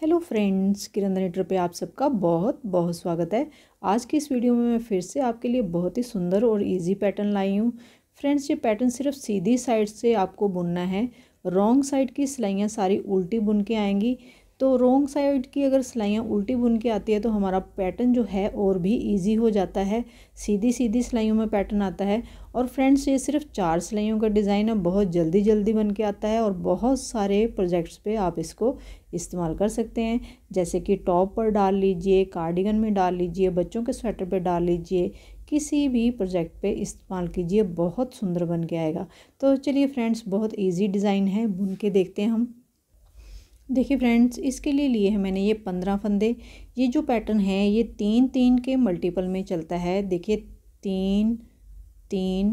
hello friends किरण नेटर पे आप सबका बहुत बहुत स्वागत है आज की इस वीडियो में मैं फिर से आपके लिए बहुत ही सुंदर और इजी पैटर्न लाई हूँ फ्रेंड्स ये पैटर्न सिर्फ सीधी साइड से आपको बुनना है रॉन्ग साइड की सिलाइयाँ सारी उल्टी बुन के आएंगी तो रॉन्ग साइड की अगर सिलाइयाँ उल्टी बुन के आती है तो हमारा पैटर्न जो है और भी ईजी हो जाता है सीधी सीधी सिलाइयों में पैटर्न आता है और फ्रेंड्स ये सिर्फ चार सिलाइयों का डिज़ाइन है बहुत जल्दी जल्दी बन के आता है और बहुत सारे प्रोजेक्ट्स पे आप इसको इस्तेमाल कर सकते हैं जैसे कि टॉप पर डाल लीजिए कार्डिगन में डाल लीजिए बच्चों के स्वेटर पे डाल लीजिए किसी भी प्रोजेक्ट पे इस्तेमाल कीजिए बहुत सुंदर बन के आएगा तो चलिए फ्रेंड्स बहुत ईजी डिज़ाइन है बुन के देखते हैं हम देखिए फ्रेंड्स इसके लिए लिए हैं मैंने ये पंद्रह फंदे ये जो पैटर्न है ये तीन तीन के मल्टीपल में चलता है देखिए तीन तीन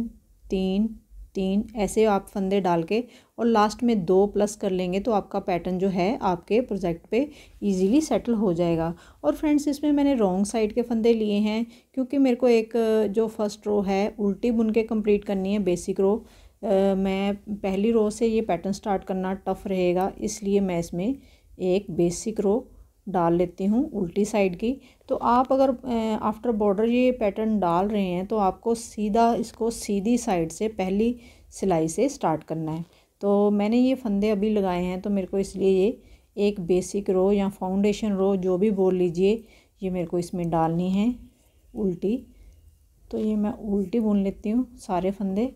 तीन तीन ऐसे आप फंदे डाल के और लास्ट में दो प्लस कर लेंगे तो आपका पैटर्न जो है आपके प्रोजेक्ट पे इजीली सेटल हो जाएगा और फ्रेंड्स इसमें मैंने रॉन्ग साइड के फंदे लिए हैं क्योंकि मेरे को एक जो फर्स्ट रो है उल्टी बुन के कंप्लीट करनी है बेसिक रो आ, मैं पहली रो से ये पैटर्न स्टार्ट करना टफ रहेगा इसलिए मैं इसमें एक बेसिक रो डाल लेती हूँ उल्टी साइड की तो आप अगर आफ्टर बॉर्डर ये पैटर्न डाल रहे हैं तो आपको सीधा इसको सीधी साइड से पहली सिलाई से स्टार्ट करना है तो मैंने ये फंदे अभी लगाए हैं तो मेरे को इसलिए ये एक बेसिक रो या फाउंडेशन रो जो भी बोल लीजिए ये मेरे को इसमें डालनी है उल्टी तो ये मैं उल्टी बुन लेती हूँ सारे फंदे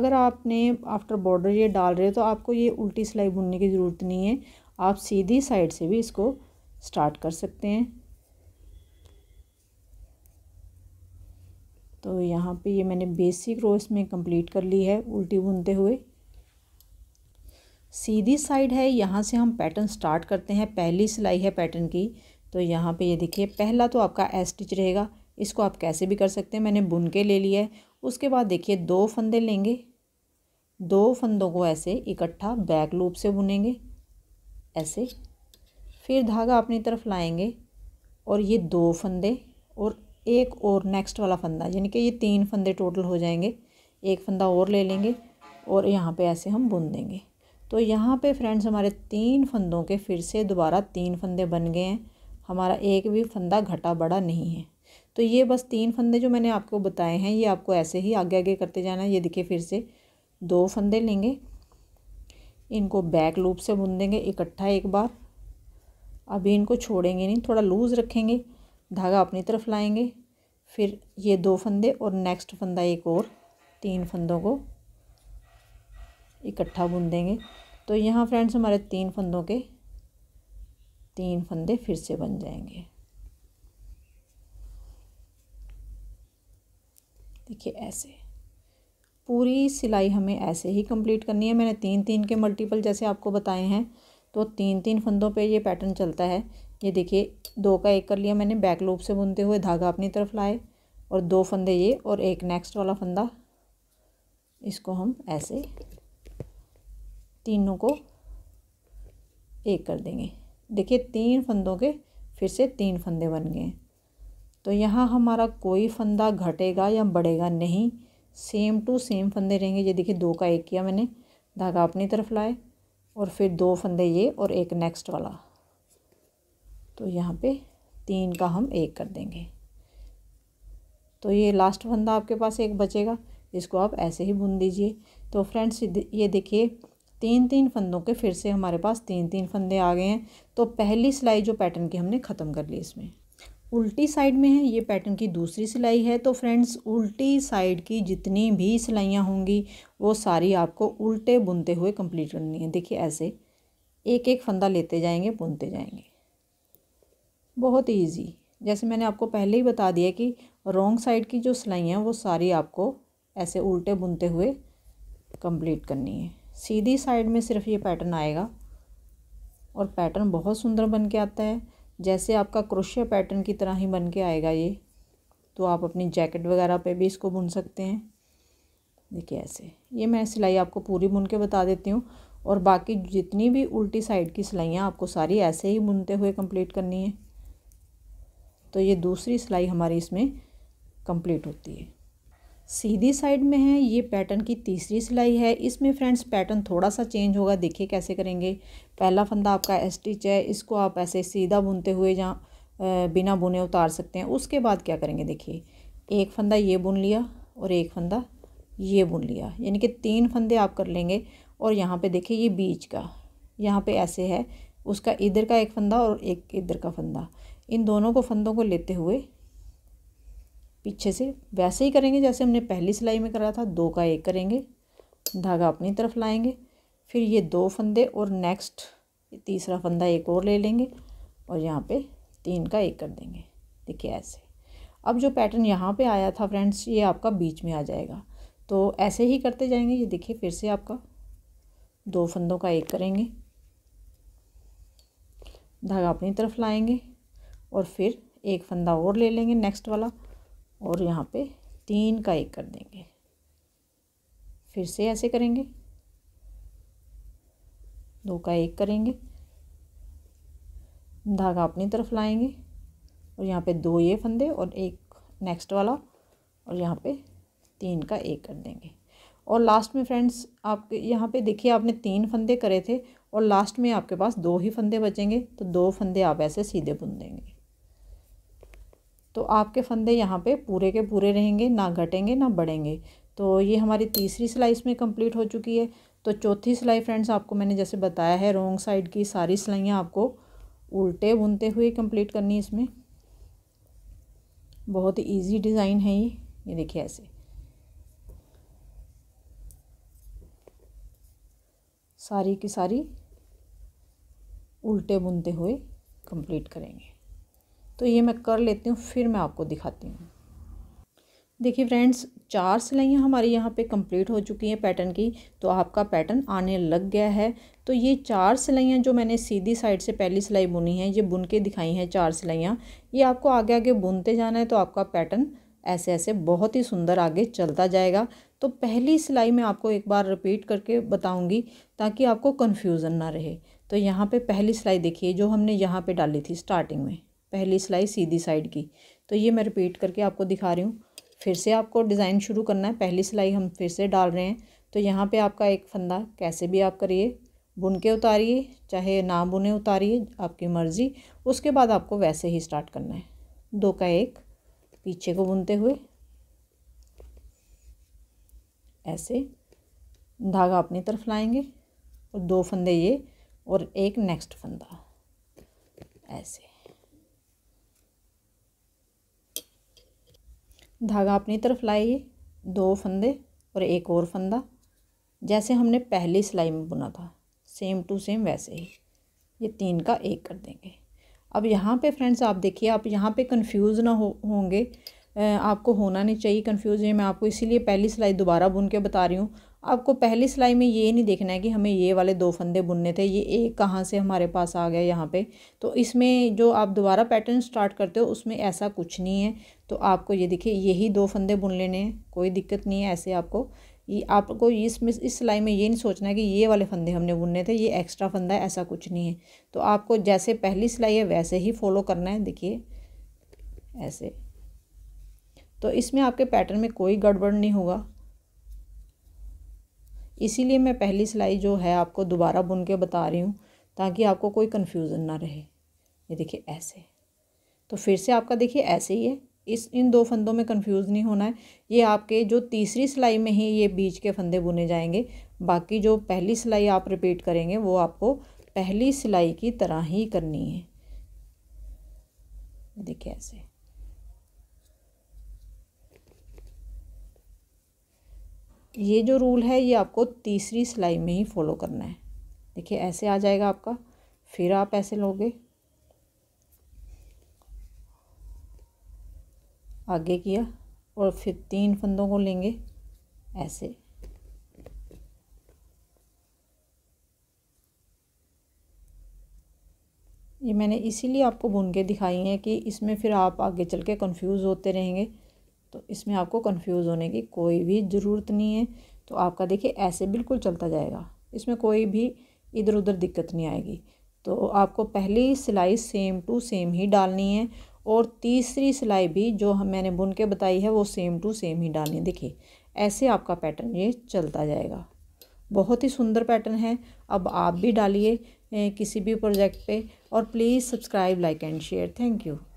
अगर आपने आफ्टर बॉर्डर ये डाल रहे हो तो आपको ये उल्टी सिलाई बुनने की ज़रूरत नहीं है आप सीधी साइड से भी इसको स्टार्ट कर सकते हैं तो यहाँ पे ये मैंने बेसिक रो इसमें कंप्लीट कर ली है उल्टी बुनते हुए सीधी साइड है यहाँ से हम पैटर्न स्टार्ट करते हैं पहली सिलाई है पैटर्न की तो यहाँ पे ये देखिए पहला तो आपका एस स्टिच रहेगा इसको आप कैसे भी कर सकते हैं मैंने बुन के ले लिया है उसके बाद देखिए दो फंदे लेंगे दो फंदों को ऐसे इकट्ठा बैक लूप से बुनेंगे ऐसे फिर धागा अपनी तरफ लाएंगे और ये दो फंदे और एक और नेक्स्ट वाला फंदा यानी कि ये तीन फंदे टोटल हो जाएंगे एक फंदा और ले लेंगे और यहाँ पे ऐसे हम बुन देंगे तो यहाँ पे फ्रेंड्स हमारे तीन फंदों के फिर से दोबारा तीन फंदे बन गए हैं हमारा एक भी फंदा घटा बड़ा नहीं है तो ये बस तीन फंदे जो मैंने आपको बताए हैं ये आपको ऐसे ही आगे आगे करते जाना है ये देखिए फिर से दो फंदे लेंगे इनको बैक लूप से बुन देंगे इकट्ठा एक बार अभी इनको छोड़ेंगे नहीं थोड़ा लूज़ रखेंगे धागा अपनी तरफ लाएंगे फिर ये दो फंदे और नेक्स्ट फंदा एक और तीन फंदों को इकट्ठा बुन देंगे तो यहाँ फ्रेंड्स हमारे तीन फंदों के तीन फंदे फिर से बन जाएंगे देखिए ऐसे पूरी सिलाई हमें ऐसे ही कंप्लीट करनी है मैंने तीन तीन के मल्टीपल जैसे आपको बताए हैं तो तीन तीन फंदों पे ये पैटर्न चलता है ये देखिए दो का एक कर लिया मैंने बैक लूप से बुनते हुए धागा अपनी तरफ लाए और दो फंदे ये और एक नेक्स्ट वाला फंदा इसको हम ऐसे तीनों को एक कर देंगे देखिए तीन फंदों के फिर से तीन फंदे बन गए तो यहाँ हमारा कोई फंदा घटेगा या बढ़ेगा नहीं सेम टू सेम फंदे रहेंगे ये देखिए दो का एक किया मैंने धागा अपनी तरफ लाए और फिर दो फंदे ये और एक नेक्स्ट वाला तो यहाँ पे तीन का हम एक कर देंगे तो ये लास्ट फंदा आपके पास एक बचेगा इसको आप ऐसे ही बुन दीजिए तो फ्रेंड्स ये देखिए तीन तीन फंदों के फिर से हमारे पास तीन तीन फंदे आ गए हैं तो पहली सिलाई जो पैटर्न की हमने ख़त्म कर ली इसमें उल्टी साइड में है ये पैटर्न की दूसरी सिलाई है तो फ्रेंड्स उल्टी साइड की जितनी भी सिलाइयाँ होंगी वो सारी आपको उल्टे बुनते हुए कंप्लीट करनी है देखिए ऐसे एक एक फंदा लेते जाएंगे बुनते जाएंगे बहुत ईजी जैसे मैंने आपको पहले ही बता दिया कि रॉन्ग साइड की जो सिलाइयाँ हैं वो सारी आपको ऐसे उल्टे बुनते हुए कंप्लीट करनी है सीधी साइड में सिर्फ ये पैटर्न आएगा और पैटर्न बहुत सुंदर बन के आता है जैसे आपका क्रोशिया पैटर्न की तरह ही बन के आएगा ये तो आप अपनी जैकेट वगैरह पे भी इसको बुन सकते हैं देखिए ऐसे ये मैं सिलाई आपको पूरी बुन के बता देती हूँ और बाकी जितनी भी उल्टी साइड की सिलाइयाँ आपको सारी ऐसे ही बुनते हुए कंप्लीट करनी है तो ये दूसरी सिलाई हमारी इसमें कंप्लीट होती है सीधी साइड में है ये पैटर्न की तीसरी सिलाई है इसमें फ्रेंड्स पैटर्न थोड़ा सा चेंज होगा देखिए कैसे करेंगे पहला फंदा आपका स्टिच है इसको आप ऐसे सीधा बुनते हुए जहाँ बिना बुने उतार सकते हैं उसके बाद क्या करेंगे देखिए एक फंदा ये बुन लिया और एक फंदा ये बुन लिया यानी कि तीन फंदे आप कर लेंगे और यहाँ पे देखिए ये बीच का यहाँ पे ऐसे है उसका इधर का एक फंदा और एक इधर का फंदा इन दोनों को फंदों को लेते हुए पीछे से वैसे ही करेंगे जैसे हमने पहली सिलाई में करा था दो का एक करेंगे धागा अपनी तरफ लाएंगे फिर ये दो फंदे और नेक्स्ट तीसरा फंदा एक और ले लेंगे और यहाँ पे तीन का एक कर देंगे देखिए ऐसे अब जो पैटर्न यहाँ पे आया था फ्रेंड्स ये आपका बीच में आ जाएगा तो ऐसे ही करते जाएंगे ये देखिए फिर से आपका दो फंदों का एक करेंगे धागा अपनी तरफ लाएंगे और फिर एक फंदा और ले लेंगे नेक्स्ट वाला और यहाँ पे तीन का एक कर देंगे फिर से ऐसे करेंगे दो का एक करेंगे धागा अपनी तरफ लाएंगे और यहाँ पे दो ये फंदे और एक नेक्स्ट वाला और यहाँ पे तीन का एक कर देंगे और लास्ट में फ्रेंड्स आप यहाँ पे देखिए आपने तीन फंदे करे थे और लास्ट में आपके पास दो ही फंदे बचेंगे तो दो फंदे आप ऐसे सीधे बुन देंगे तो आपके फंदे यहाँ पे पूरे के पूरे रहेंगे ना घटेंगे ना बढ़ेंगे तो ये हमारी तीसरी सिलाई इसमें कंप्लीट हो चुकी है तो चौथी सिलाई फ्रेंड्स आपको मैंने जैसे बताया है रोंग साइड की सारी सिलाइयाँ आपको उल्टे बुनते हुए कंप्लीट करनी इसमें बहुत ही ईजी डिज़ाइन है ये ये देखिए ऐसे सारी की सारी उल्टे बुनते हुए कंप्लीट करेंगे तो ये मैं कर लेती हूँ फिर मैं आपको दिखाती हूँ देखिए फ्रेंड्स चार सिलाइयाँ हमारी यहाँ पे कंप्लीट हो चुकी हैं पैटर्न की तो आपका पैटर्न आने लग गया है तो ये चार सिलाइयाँ जो मैंने सीधी साइड से पहली सिलाई बुनी है ये बुन के दिखाई हैं चार सिलाइयाँ ये आपको आगे आगे बुनते जाना है तो आपका पैटर्न ऐसे ऐसे बहुत ही सुंदर आगे चलता जाएगा तो पहली सिलाई मैं आपको एक बार रिपीट करके बताऊँगी ताकि आपको कन्फ्यूज़न ना रहे तो यहाँ पर पहली सिलाई देखिए जो हमने यहाँ पर डाली थी स्टार्टिंग में पहली सिलाई सीधी साइड की तो ये मैं रिपीट करके आपको दिखा रही हूँ फिर से आपको डिज़ाइन शुरू करना है पहली सिलाई हम फिर से डाल रहे हैं तो यहाँ पे आपका एक फंदा कैसे भी आप करिए बुन के उतारिए चाहे ना बुने उतारिए आपकी मर्ज़ी उसके बाद आपको वैसे ही स्टार्ट करना है दो का एक पीछे को बुनते हुए ऐसे धागा अपनी तरफ लाएंगे और दो फंदे ये और एक नेक्स्ट फंदा ऐसे धागा अपनी तरफ लाइए दो फंदे और एक और फंदा जैसे हमने पहली सिलाई में बुना था सेम टू सेम वैसे ही ये तीन का एक कर देंगे अब यहाँ पे फ्रेंड्स आप देखिए आप यहाँ पे कंफ्यूज ना हो होंगे आपको होना नहीं चाहिए कंफ्यूज ये मैं आपको इसीलिए पहली सिलाई दोबारा बुन के बता रही हूँ आपको पहली सिलाई में ये नहीं देखना है कि हमें ये वाले दो फंदे बुनने थे ये एक कहाँ से हमारे पास आ गया यहाँ पे तो इसमें जो आप दोबारा पैटर्न स्टार्ट करते हो उसमें ऐसा कुछ नहीं है तो आपको ये देखिए यही दो फंदे बुन लेने हैं कोई दिक्कत नहीं है ऐसे आपको ये आपको इसमें इस सिलाई में ये नहीं सोचना है कि ये वाले फंदे हमने बुनने थे ये एक्स्ट्रा फंदा है ऐसा कुछ नहीं है तो आपको जैसे पहली सिलाई है वैसे ही फॉलो करना है देखिए ऐसे तो इसमें आपके पैटर्न में कोई गड़बड़ नहीं होगा इसीलिए मैं पहली सिलाई जो है आपको दोबारा बुन के बता रही हूँ ताकि आपको कोई कन्फ्यूज़न ना रहे ये देखिए ऐसे तो फिर से आपका देखिए ऐसे ही है इस इन दो फंदों में कंफ्यूज नहीं होना है ये आपके जो तीसरी सिलाई में ही ये बीच के फंदे बुने जाएंगे बाकी जो पहली सिलाई आप रिपीट करेंगे वो आपको पहली सिलाई की तरह ही करनी है देखिए ऐसे ये जो रूल है ये आपको तीसरी सिलाई में ही फॉलो करना है देखिए ऐसे आ जाएगा आपका फिर आप ऐसे लोगे आगे किया और फिर तीन फंदों को लेंगे ऐसे ये मैंने इसीलिए आपको बुन के दिखाई है कि इसमें फिर आप आगे चल के कन्फ्यूज़ होते रहेंगे तो इसमें आपको कन्फ्यूज़ होने की कोई भी ज़रूरत नहीं है तो आपका देखिए ऐसे बिल्कुल चलता जाएगा इसमें कोई भी इधर उधर दिक्कत नहीं आएगी तो आपको पहली सिलाई सेम टू सेम ही डालनी है और तीसरी सिलाई भी जो हम मैंने बुन के बताई है वो सेम टू सेम ही डालनी देखिए ऐसे आपका पैटर्न ये चलता जाएगा बहुत ही सुंदर पैटर्न है अब आप भी डालिए किसी भी प्रोजेक्ट पे और please subscribe like and share thank you